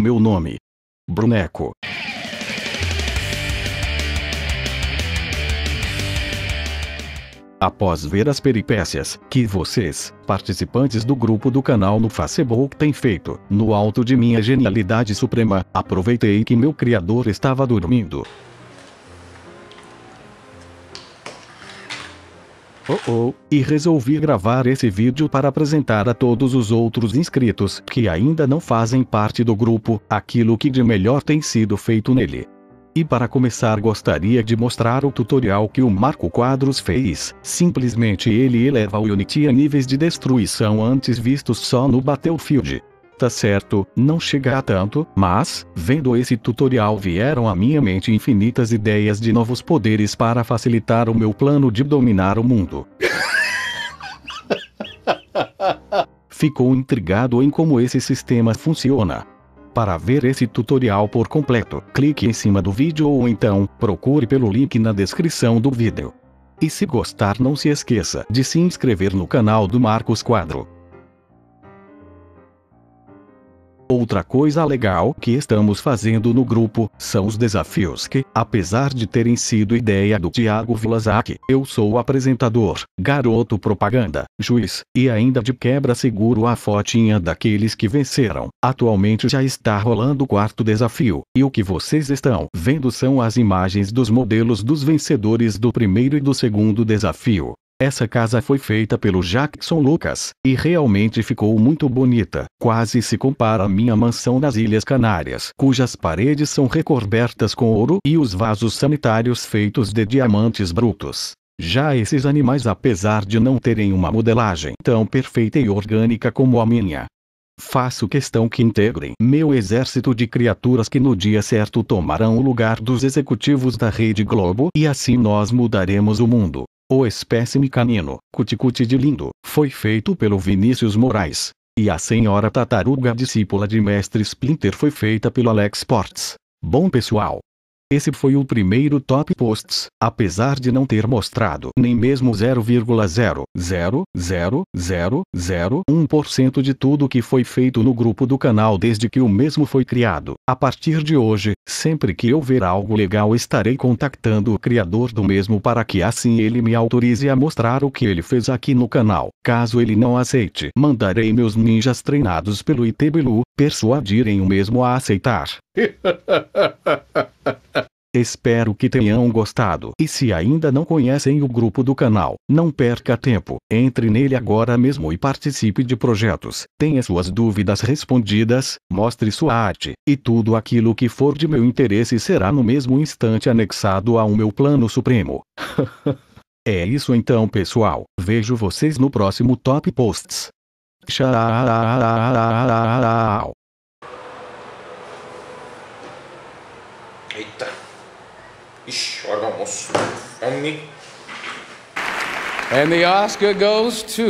Meu nome: Bruneco. Após ver as peripécias que vocês, participantes do grupo do canal no Facebook têm feito, no alto de minha genialidade suprema, aproveitei que meu criador estava dormindo. oh oh, e resolvi gravar esse vídeo para apresentar a todos os outros inscritos que ainda não fazem parte do grupo, aquilo que de melhor tem sido feito nele. E para começar gostaria de mostrar o tutorial que o Marco Quadros fez, simplesmente ele eleva o Unity a níveis de destruição antes vistos só no Battlefield. Tá certo, não chega a tanto, mas, vendo esse tutorial vieram à minha mente infinitas ideias de novos poderes para facilitar o meu plano de dominar o mundo. Ficou intrigado em como esse sistema funciona. Para ver esse tutorial por completo, clique em cima do vídeo ou então, procure pelo link na descrição do vídeo. E se gostar não se esqueça de se inscrever no canal do Marcos Quadro. Outra coisa legal que estamos fazendo no grupo são os desafios que, apesar de terem sido ideia do Thiago Vilazac, eu sou o apresentador, garoto propaganda, juiz, e ainda de quebra seguro a fotinha daqueles que venceram. Atualmente já está rolando o quarto desafio, e o que vocês estão vendo são as imagens dos modelos dos vencedores do primeiro e do segundo desafio. Essa casa foi feita pelo Jackson Lucas, e realmente ficou muito bonita, quase se compara à minha mansão nas Ilhas Canárias, cujas paredes são recobertas com ouro e os vasos sanitários feitos de diamantes brutos. Já esses animais, apesar de não terem uma modelagem tão perfeita e orgânica como a minha, Faço questão que integrem meu exército de criaturas que no dia certo tomarão o lugar dos executivos da Rede Globo e assim nós mudaremos o mundo. O espécime canino, cuticute de lindo, foi feito pelo Vinícius Moraes. E a senhora tartaruga discípula de mestre Splinter foi feita pelo Alex Ports. Bom pessoal, esse foi o primeiro Top Posts, apesar de não ter mostrado nem mesmo 0,0000001% de tudo que foi feito no grupo do canal desde que o mesmo foi criado. A partir de hoje, sempre que eu ver algo legal estarei contactando o criador do mesmo para que assim ele me autorize a mostrar o que ele fez aqui no canal. Caso ele não aceite, mandarei meus ninjas treinados pelo Itebilu persuadirem o mesmo a aceitar. Espero que tenham gostado. E se ainda não conhecem o grupo do canal, não perca tempo. Entre nele agora mesmo e participe de projetos. Tenha suas dúvidas respondidas, mostre sua arte, e tudo aquilo que for de meu interesse será no mesmo instante anexado ao meu plano supremo. é isso então, pessoal. Vejo vocês no próximo Top Posts. Tchau. Ish, And the Oscar goes to.